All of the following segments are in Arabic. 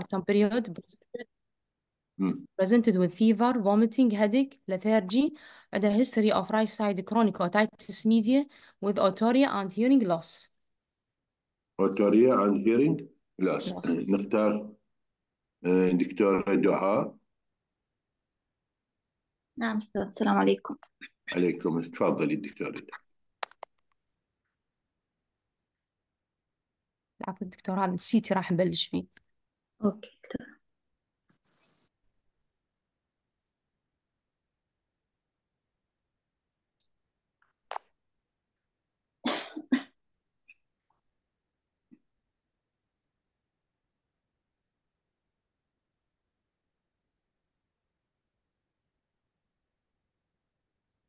postpartum period presented with fever, vomiting, headache, lethargy, and a history of right side chronic otitis media with autoria and hearing loss. Autoria and hearing loss. نختار دكتور دعاء. نعم أستاذ السلام عليكم. عليكم تفضلي دكتورة دعاء. عفوا دكتور هذا نسيتي راح نبلش فيه. اوكي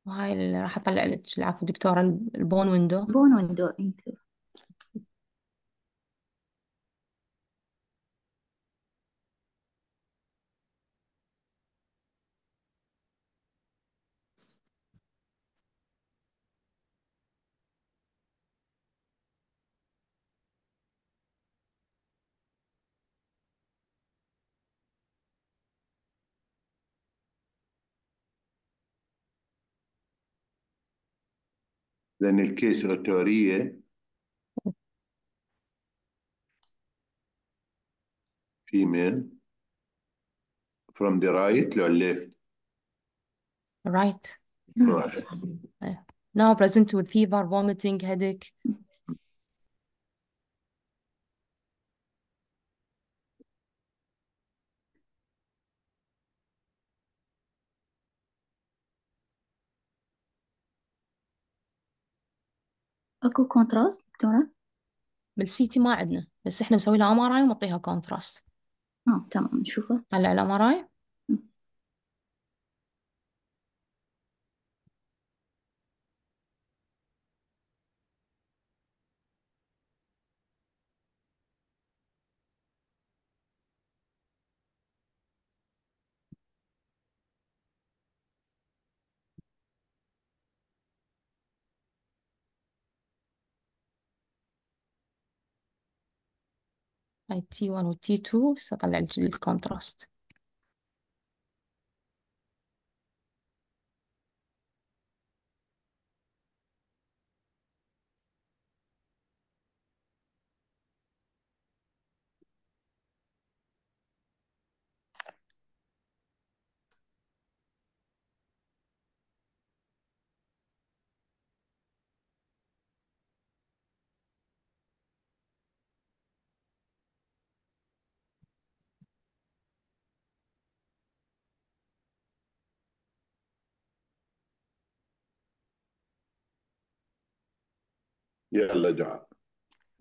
وهاي اللي راح اطلع لك العفو دكتورة البون ويندو بون ويندو انكلود إيه، case of أوتورية female from the right or left? Right. right. Eh. now present with fever, vomiting, headache. اكو كونتراست دكتورة بالسيتي ما عندنا بس احنا مسوي لها ام ار اي ومطيها كونتراست اه تمام نشوفه طلع الام ار اي هاي تي 1 و تي 2 سأطلع الكونتراست يلا جعان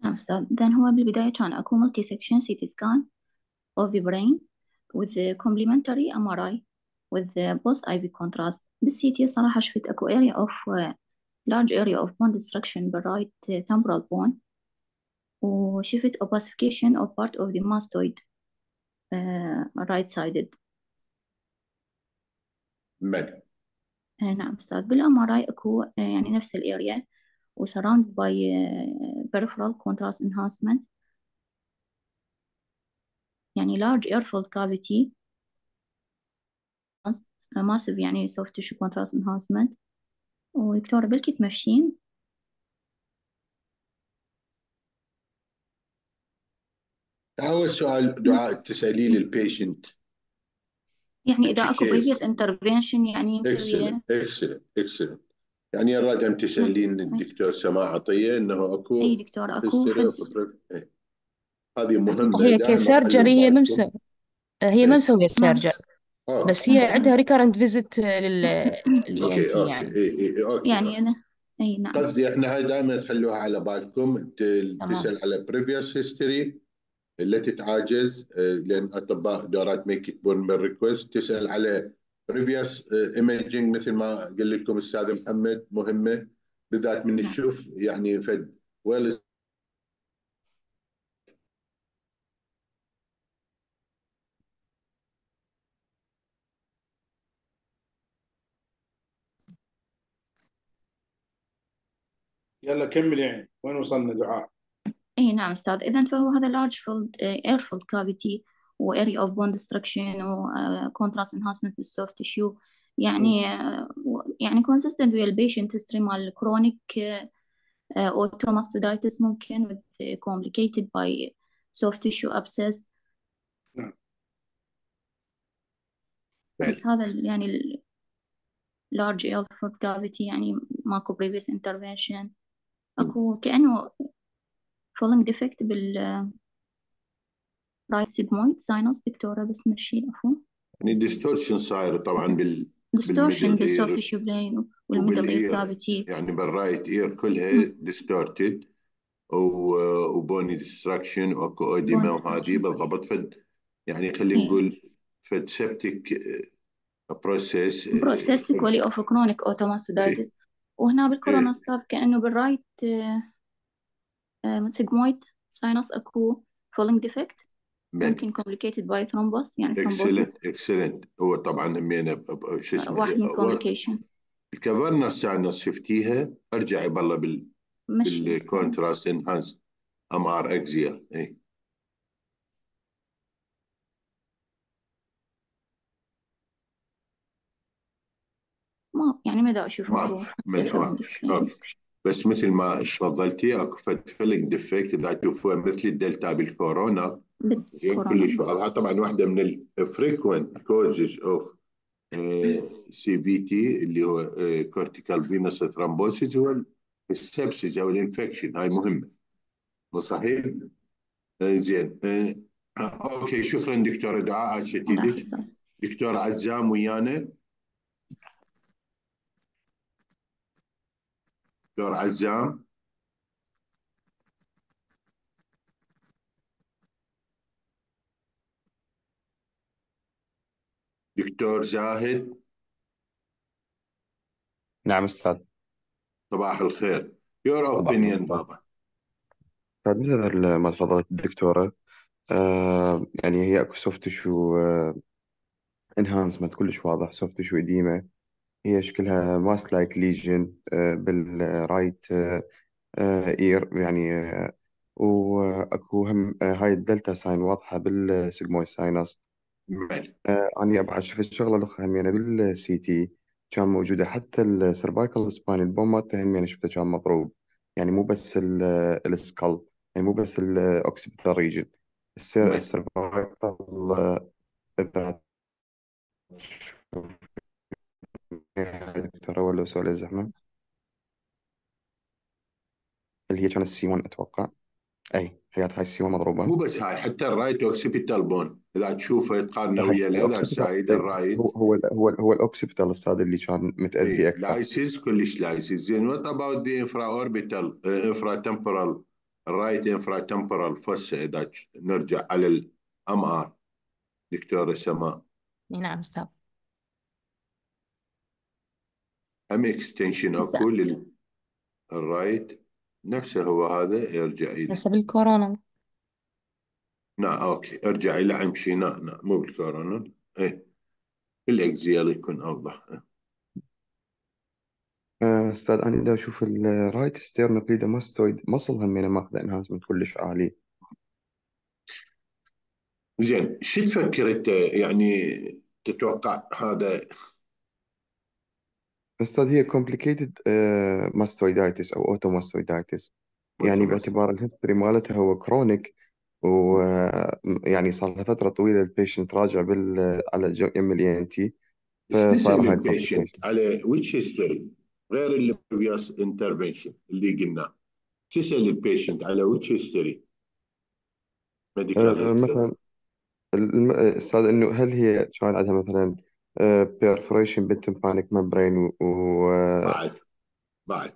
نعم أستاذ then هو بالبداية كان أكو multi section CT scan of the brain with complementary MRI with post IV contrast بالسي تي صراحة شفت أكو area of large area of bone destruction بالرايت temporal bone وشفت opacification of part of the mastoid uh, right sided بلى نعم أستاذ بالام ار اي اكو يعني نفس الاريا و surrounded by peripheral contrast enhancement يعني large air airfold cavity massive يعني soft tissue contrast enhancement بلكي تمشين هو السؤال دعاء التسالي للبيشنت يعني اذا اكو previous intervention يعني اكسلنت اكسلنت اكسلنت يعني يا أن تسألين الدكتور نعم. نعم. سماع عطية أنه أكو أي دكتور أكو إيه. هذه مهمة هي كسيرجري هي ما هي إيه. ما مسوية السيرجري نعم. آه. بس هي عندها ريكارنت فيزيت لل اي يعني. يعني أوكي. يعني أنا اي نعم قصدي احنا هاي دائما تخلوها على بالكم تسال على بريفيوس هيستوري لا تتعاجز إيه، لان اطباء دورات ميك بون بالريكوست تسال على بريفيوس ايمجينج uh, مثل ما قال لكم استاذ محمد مهمه بالذات من نشوف نعم. يعني فد ويل يلا كمل يعني وين وصلنا دعاء اي نعم استاذ اذا فهو هذا large فولد uh, air فولد cavity و area of destruction و بون contrast enhancement في soft tissue يعني يعني كونسيستنت ويا patient هيستوري مال chronic اوتوماستودايتس ممكن with complicated by soft tissue abscess بس هذا يعني ال large aortic cavity يعني ماكو previous intervention اكو كأنه falling defect بال سايد سيجموند ساينس دكتوره بس ماشيين عفوا يعني ديستورشن صاير طبعا بال ديستورشن بالسوفت تيشو برين والميدل كافيتي يعني بالرايت اير كلها ديستورتد وبوني ديستراكشن واكو اوديما وهذه بالضبط فد يعني خلينا إيه. نقول فد سبتيك بروسيس بروسيس كولي اوف كرونيك اوتوماستودايتس وهنا بالكورونا صار كانه بالرايت uh, uh, سيجمويد ساينس اكو فولينج ديفكت ممكن complicated by thrombus يعني excellent excellent هو طبعا من شو اسمه واحد من complication الكفرنا ساينس شفتيها ارجعي بالله بال بالكونتراست انهانس ام ار اكزيا اي ما يعني ما دا اشوف ما بس مثل ما تفضلتي اكو فد فيلينج ديفكت ذات مثل الدلتا بالكورونا زين كلش حتى طبعا واحده من الفريكوينت كوزز اوف سي بي تي اللي هو كورتيكال فينوس ثرمبوسيس هو السبسيس او الانفكشن هاي مهمه مو صحيح؟ آه، زين آه، اوكي شكرا دكتور دعاء شتيدك دكتور عزام ويانا دكتور عزام دكتور زاهد نعم أستاذ صباح الخير your اوبينيون opinion بابا أستاذ طيب، مثل ما تفضلت الدكتورة آه يعني هي اكو سوفت شو انهانسمنت كلش واضح سوفت شو قديمة هي شكلها ماست لايك ليجن بالرايت اير يعني آه واكو هم آه هاي الدلتا ساين واضحة بالسيجمويد ساينس آه، اني أنا أبغى أشوف الشغلة الأخرى بالسي تي كان موجودة حتى السيرفايكال سباين البون مالته همينة شفته كان مضروب يعني مو بس آه، السكال يعني مو بس الأوكسبيتال آه، ريجن السيرفايكال السيرفايكل إذا تشوف ترى ولا الزحمة اللي هي كانت سي 1 أتوقع أي فيها هاي السيوه مضروبه مو بس هاي حتى الرايت اوكسيبيتال بون اذا تشوفه تقارنه ويا هذا سايد الرايت هو هو هو, الاوكسيبيتال استاذ اللي كان متاذي إيه، اكثر لايسيس كلش لايسيس زين وات اباوت ذا انفرا اوربيتال انفرا تمبرال الرايت انفرا تمبرال فوسا اذا نرجع على الام ار دكتور سماء نعم استاذ هم اكستنشن اوف كل الرايت نفسه هو هذا يرجع إلى بس بالكورونا نعم اوكي أرجع إلى أمشي نعم نعم مو بالكورونا اي الإكزيال يكون اوضح آه، أستاذ أنا إذا أشوف الرايت ستيرن بريدوماستويد مصل همينه ماخذ انهانسمنت كلش عالي زين شو تفكر انت يعني تتوقع هذا أستاذ هي complicated uh, mastoiditis أو اوتوماستويدايتس يعني باعتبار الهيستوري مالتها هو كرونيك ويعني صار لها فترة طويلة البيشنت راجع بال على ام ال ان تي فصار هاي البيشنت على ويتش هيستوري غير اللي previous اللي قلناه تسأل البيشنت على ويتش هيستوري ميديكال هيستوري مثلا الم- السؤال آه، انه هل هي كان عندها مثلا بيرفوريشن بالتمبانيك ممبرين و, بعد بعد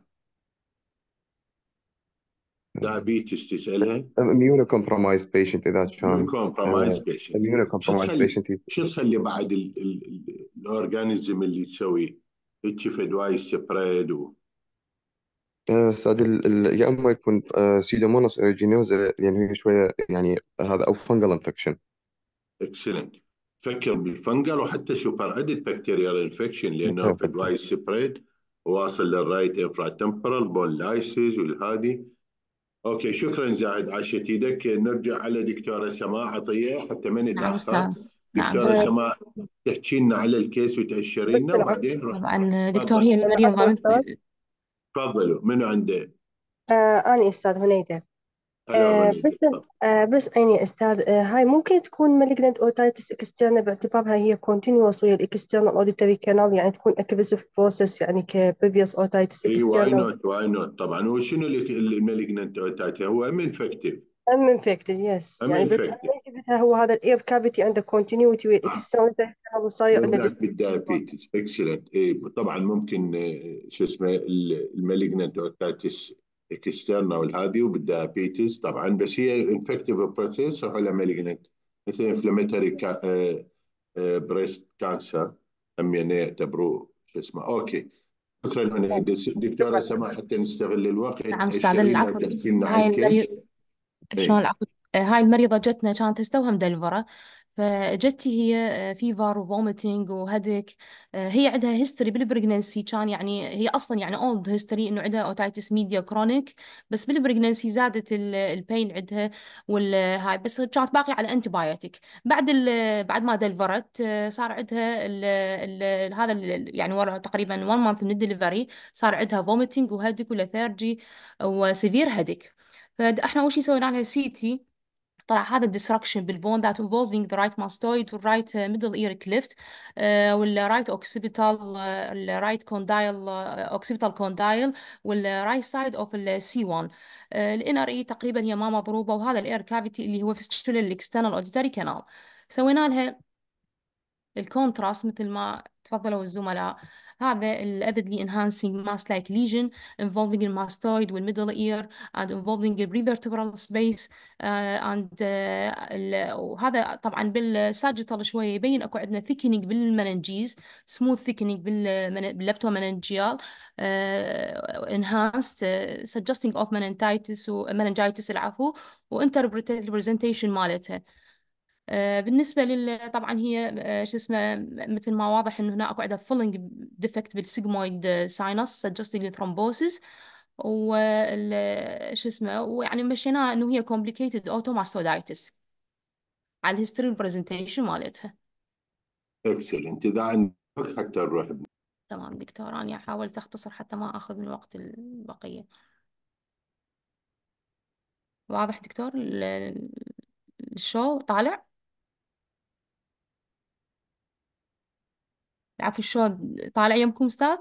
دايابيتس تسالها اميونو كومبرومايز بيشنت اذا كان كومبرومايز بيشنت اميونو كومبرومايز بيشنت شو تخلي بعد الاورجانيزم اللي تسوي هيك فدواي سبريد و استاذ يا اما يكون سيدوموناس آه، اريجينوزا يعني هي شويه يعني هذا او فنجل انفكشن اكسلنت فكر بالفنجل وحتى سوبر ادد بكتيريال انفكشن لانه في الراي سبريد واصل للرايت انفرا تمبرال بون لايسيز والهادي اوكي شكرا زاهد عاشت ايدك نرجع على دكتوره سماء عطيه حتى ما نتاخر نعم، نعم، دكتوره سماء تحكي لنا على الكيس وتاشري لنا وبعدين طبعا دكتور هي المريضه تفضلوا منو عنده؟ آه انا استاذ هنيده طيب، آه، بس آه، بس يعني استاذ آه، هاي ممكن تكون مالجنت اوتايتس اكسترنا باعتبارها هي كونتينوس ويا الاكسترنال اوديتوري كانال يعني تكون اكبسيف بروسس يعني كبريفيوس اوتايتس اكسترنال اي واي نوت واي نوت طبعا هو شنو المالجنت اوتايتس هو ام انفكتيف ام انفكتيف يس ام يعني انفكتيف هو هذا الاير كافيتي عنده كونتينيوتي والاكسترنال وصاير عندك اكسلنت اي طبعا ممكن شو اسمه المالجنت اوتايتس اكسترنال هذه وبالدايابيتس طبعا بس هي انفكتيف بروسيس او مالجنت مثل انفلاماتوري بريست كانسر هم يعتبروه شو اسمه اوكي شكرا نعم. دكتوره سما حتى نستغل الوقت نعم استاذ العفو هاي شلون العفو إيه. هاي المريضه جتنا كانت تستوهم دلفره فاجت هي فيفر وفوميتنج وهدك هي عندها هيستوري بالبرجنسي كان يعني هي اصلا يعني اولد هيستوري انه عندها اوتايتس ميديا كرونيك بس بالبرجنسي زادت البين عندها والهاي بس كانت باقي على انتبايوتيك بعد بعد ما دلفرت آه، صار عندها هذا يعني ورا تقريبا 1 مانث من الدليفري صار عندها فوميتنج وهدك ولثارجي وسيفير هدك فاحنا اول شيء سوينا لها سي تي طلع هذا الديستركشن بالبون ذات انفولفينج ذا رايت ماستويد والرايت ميدل اير كليفت والرايت اوكسيبيتال الرايت كوندايل اوكسيبيتال كوندايل والرايت سايد اوف السي 1 الان ار اي تقريبا هي ما مضروبه وهذا الاير كافيتي اللي هو فيستشول الاكسترنال اوديتوري كانال سوينا لها الكونتراست مثل ما تفضلوا الزملاء هذا الـ avidly enhancing mass-like lesion involving the mastoid والmiddle ear and involving the prevertebral space uh, and uh, وهذا طبعا بالساجيتال شوية يبين اكو عندنا thickening بالمننجيز smooth thickening باللابتومننجيال uh, enhanced uh, suggesting of meningitis و meningitis العفو وانتربريتيت البرزنتيشن مالتها آه، بالنسبه لل طبعا هي آه، شو اسمه مثل ما واضح انه هنا اكو عندها فولنج ديفكت بالسيجمويد ساينس سجستنج ثرومبوسيس و شو اسمه ويعني مشيناها انه هي كومبليكيتد اوتوماستودايتس على الهيستوري برزنتيشن مالتها اكسلنت اذا عندك حتى نروح تمام دكتور انا احاول اختصر حتى ما اخذ من وقت البقيه واضح دكتور الشو طالع عفوا شلون طالع يمكم استاذ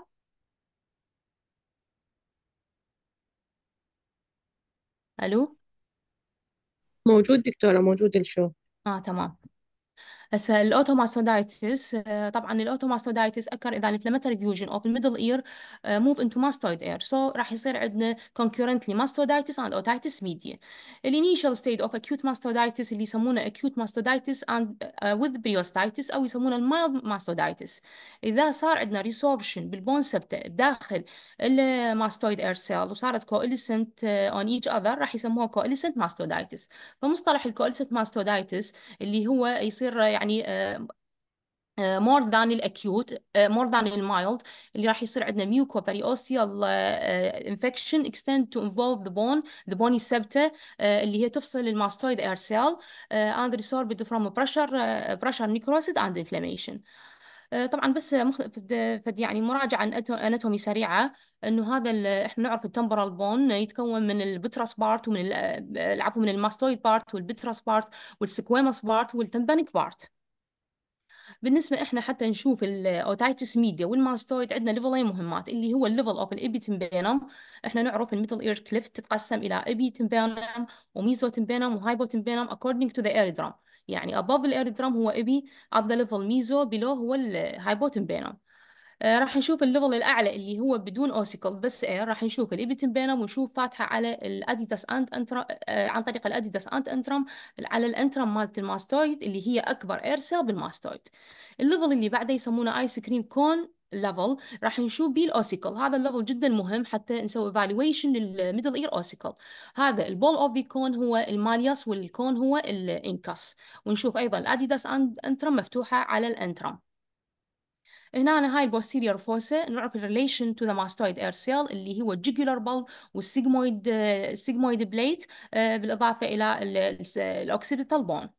الو موجود دكتورة موجود الشو اه تمام هسا الاوتوماستودايتس آه، طبعا الاوتوماستودايتس اكر اذا الانفلاماتوري فيوجن او في الميدل اير موف انتو ماستويد اير سو راح يصير عندنا كونكورنتلي ماستودايتس اند اوتايتس ميديا الانيشال ستيت اوف اكيوت ماستودايتس اللي يسمونه اكيوت ماستودايتس اند وذ بريوستايتس او يسمونه المايلد ماستودايتس اذا صار عندنا ريسوربشن بالبون سبتا داخل الماستويد اير سيل وصارت كوليسنت اون ايتش اذر راح يسموها كوليسنت ماستودايتس فمصطلح الكوليسنت ماستودايتس اللي هو يصير يعني مور ذان الاكيوت مور ذان المايلد اللي راح يصير عندنا ميوكوباريوسيال انفكشن اكستند تو انفولف ذا بون ذا بوني سبتا اللي هي تفصل الماستويد اير سيل اند ريسوربد فروم بريشر بريشر نيكروسيد اند انفلاميشن آه، طبعا بس مخ... فد يعني مراجعة أناتومي سريعة إنه هذا ال... إحنا نعرف التمبرال بون يتكون من البترس بارت ومن ال- العفو آه، من الماستويد بارت والبترس بارت والسكويموس بارت والتمبانيك بارت بالنسبة إحنا حتى نشوف الأوتايتس ميديا والماستويد عندنا ليفلين مهمات اللي هو الليفل أوف تمبانم إحنا نعرف الميدل إير كليفت تتقسم إلى تمبانم وهايبو تمبانم اكوردنج تو ذا eardrum يعني above الاير درام هو ابي at the level meso below هو ال آه، راح نشوف الليفل الأعلى اللي هو بدون أوسيكل بس إير راح نشوف الإبتمبينم ونشوف فاتحة على الأديتاس أنت أنترا عن طريق الأديتاس أنت أنترم على الأنترم مالت الماستويد اللي هي أكبر إير سيل بالماستويد الليفل اللي بعده يسمونه آيس كريم كون ليفل راح نشوف بيه الاوسيكل هذا الليفل جدا مهم حتى نسوي ايفالويشن للميدل اير اوسيكل هذا البول اوف ذا كون هو المالياس والكون هو الانكاس ونشوف ايضا الاديداس انترم مفتوحه على الانترم هنا أنا هاي البوستيريور فوسا نعرف الريليشن تو ذا ماستويد اير سيل اللي هو الجيجولار بلب والسيجمويد سيجمويد بليت بالاضافه الى الاوكسيبيتال بون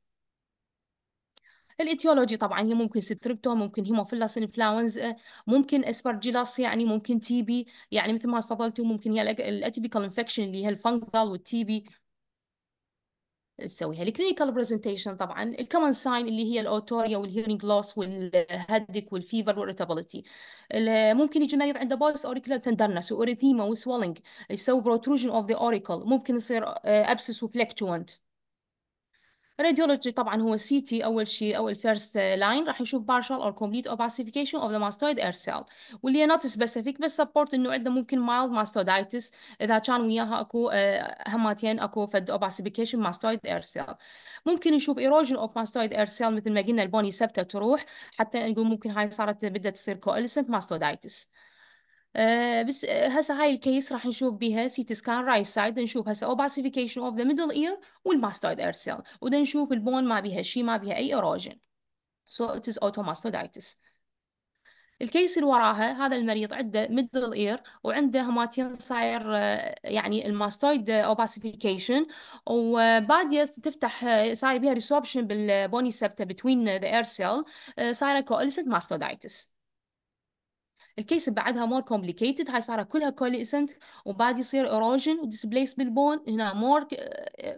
الاتيولوجي طبعا هي ممكن ستريبتو ممكن هيموفيلس انفلونزا آه، ممكن اسبرجيلاس يعني ممكن تي بي يعني مثل ما تفضلتوا ممكن هي الاتيبيكال انفكشن اللي هي والتي بي تسويها الكلينيكال برزنتيشن طبعا الكومن ساين اللي هي الاوتوريا والهيرنج لوس والهدك والفيفر والريتابيلتي ممكن يجي مريض عنده بوست اوريكلر تندرنس واوريثيما وسوالينج يسوي بروتروجن اوف ذا اوريكل ممكن يصير ابسس آه، وفلكتوانت راديولوجي طبعا هو سي تي اول شيء او الفيرست لاين راح نشوف بارشال اور كومبليت اوباسيفيكيشن اوف ذا ماستويد اير سيل واللي نوت سبيسيفيك بس سبورت انه عندنا ممكن مايلد ماستودايتس اذا كان وياها اكو آه، هماتين اكو فد اوباسيفيكيشن ماستويد اير سيل ممكن نشوف ايروجن اوف ماستويد اير سيل مثل ما قلنا البوني سبته تروح حتى نقول ممكن هاي صارت بدها تصير كوليسنت ماستودايتس آه، بس آه، هسه هاي الكيس راح نشوف بها سي تي سكان رايت سايد نشوف هسه اوباسيفيكيشن اوف ذا ميدل اير والماستويد اير سيل ودا نشوف البون ما بها شيء ما بها اي اروجن سو ات از اوتوماستودايتس الكيس اللي وراها هذا المريض عنده ميدل اير وعنده هماتين صاير آه، يعني الماستويد اوباسيفيكيشن وباديه تفتح صاير بها ريسوبشن بالبوني سبتا بتوين ذا اير سيل صايره كوالسنت ماستودايتس الكيس اللي بعدها مور كومبليكيتد هاي صارت كلها كوليسنت وبعد يصير ايروجن وديسبليس بالبون هنا مور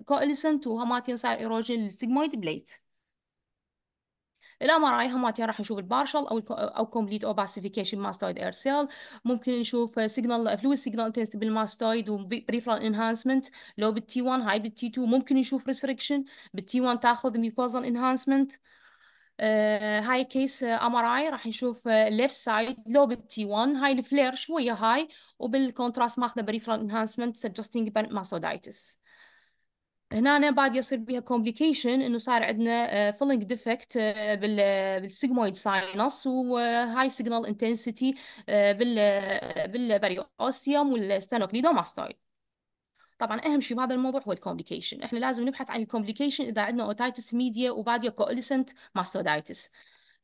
كوليسنت وهماتين صار ايروجن للسيجمويد بليت الام ار اي هماتين راح نشوف البارشل او آه، او كومبليت او باسيفيكيشن ماستويد اير سيل ممكن نشوف سيجنال فلويد سيجنال تيست بالماستويد وبريفرال انهانسمنت لو بالتي 1 هاي بالتي 2 ممكن نشوف ريستركشن بالتي 1 تاخذ ميكوزال انهانسمنت آه، هاي كيس ام ار اي راح نشوف ليفت آه، سايد لو بالتي 1 هاي الفلير شويه هاي وبالكونتراست ماخذه بريفرال انهانسمنت سجستنج ماسودايتس هنا بعد يصير بها كومبليكيشن انه صار عندنا فيلنج ديفكت بالسيجمويد ساينس وهاي سيجنال انتنسيتي آه، بال بالباريوستيوم والستانوكليدوماستويد طبعا اهم شيء بهذا الموضوع هو الكومبليكيشن احنا لازم نبحث عن الكومبليكيشن اذا عندنا اوتايتس ميديا وباديه كوليسنت ماستودايتس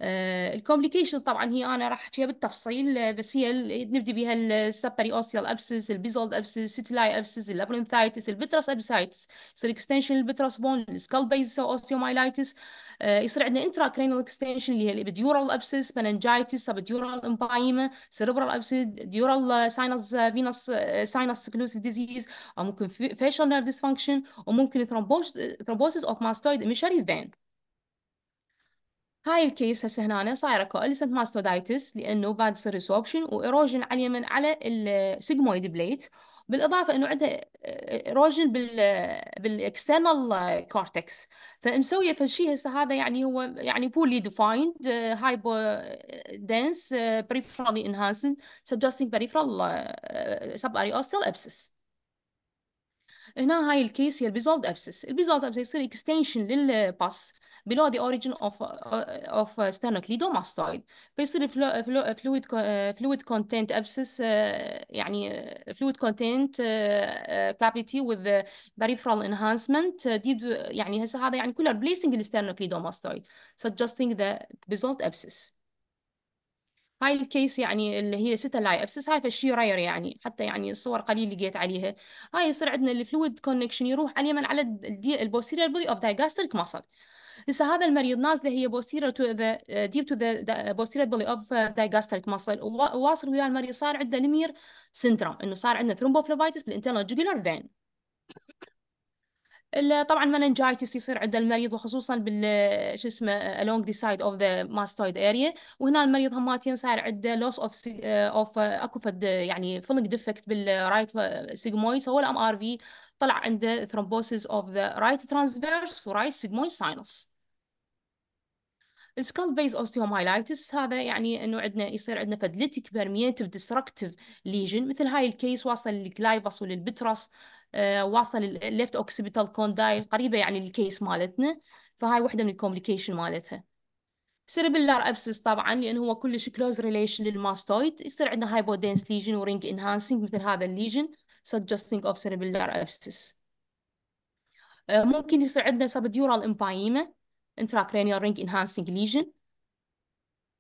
آه، الكومبليكيشن طبعا هي انا راح احكيها بالتفصيل آه، بس هي نبدي بها السبري اوسيال ابسس البيزولد ابسس سيتيلاي ابسس اللابرنثايتس البترس ابسايتس يصير اكستنشن البترس بون السكال بيز اوستيومايلايتس آه، يصير عندنا انترا كرينال اكستنشن اللي هي الابديورال ابسس مننجايتس سبديورال امبايما سيربرال ابسس ديورال ساينس فينس ساينس سكلوسيف ديزيز او ممكن فيشل نيرف ديسفانكشن وممكن ثرومبوسيس اوف ماستويد ميشري فين هاي الكيس هسه هنا صايره كوليسنت ماستودايتس لانه باد ريسوبشن وايروجن على اليمين على السيجمويد بليت بالاضافه انه عندها ايروجن بال بالاكسترنال كورتكس فمسويه فشي هسه هذا يعني هو يعني بولي ديفايند هايبو دنس بريفرالي انهانسن سجستنج بريفرال سب اريوستال ابسس هنا هاي الكيس هي البيزولد ابسس البيزولد ابسس يصير اكستنشن للباس below the origin of, uh, of sternocleidomastoid فيصير fluid, fluid content abscess يعني fluid content cavity with peripheral enhancement دي يعني هسه هذا يعني كله replacing sternocleidomastoid suggesting the basalt abscess هاي الكيس يعني اللي هي ستلاي ابسس هاي فشي راير يعني حتى يعني الصور قليل لقيت عليها هاي يصير عندنا الفلويد كونكشن يروح على اليمن على البوستيرير بودي اوف دايجاستريك muscle لسه هذا المريض نازله هي بوستيرير تو ذا ديب تو ذا بوستيرير بولي اوف دايجاستريك مسل وواصل ويا المريض صار عنده نمير سندروم انه صار عندنا ثرومبوفلوبايتس بالانترنال جوجلر فين طبعا مننجايتس يصير عند المريض وخصوصا بال آه، شو اسمه آه، along the side of the mastoid area وهنا المريض هماتين صار عنده loss of آه، of اكو فد يعني filling defect بالرايت سيجموي سووا له ام ار في طلع عنده of the right transverse ترانسفيرس ورايت sigmoid sinus. السكال بيز اوستيومايلايتس هذا يعني انه عندنا يصير عندنا فدلتك بيرميتيف ديستركتيف ليجن مثل هاي الكيس واصل للكلايفس وللبترس آه، واصل للليفت اوكسيبيتال كوندايل قريبه يعني للكيس مالتنا فهاي وحده من الكومبليكيشن مالتها سيربلار ابسس طبعا لانه هو كلش كلوز ريليشن للماستويد يصير عندنا هايبودينس ليجن ورينج انهانسينج مثل هذا الليجن suggesting of cerebellar abscess. Uh, ممكن يصير عندنا subdural empyema intracranial ring enhancing lesion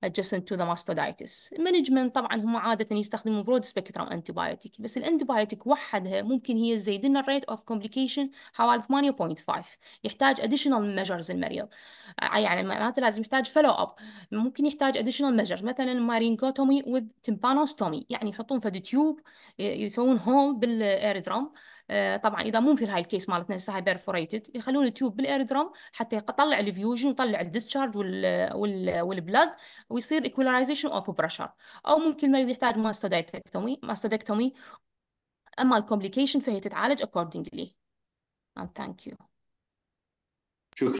adjacent to the mastoiditis Management طبعا هم عادة يستخدمون broad spectrum antibiotic بس الانتيبايوتيك وحدها ممكن هي تزيد لنا rate of complication حوالي 8.5 يحتاج additional measures المريض يعني معناته لازم يحتاج follow up ممكن يحتاج additional measures مثلا marinkotomy with tympanostomy يعني يحطون فد تيوب يسوون هول بالاريدرام آه، طبعا اذا مو مثل هاي الكيس مالتنا هسه هاي بيرفوريتد يخلون تيوب بالاير حتى يطلع الفيوجن ويطلع الديسشارج وال والبلاد ويصير ايكولايزيشن اوف بريشر او ممكن المريض يحتاج ماستودكتومي ماستودكتومي اما الكومبليكيشن فهي تتعالج accordingly and thank you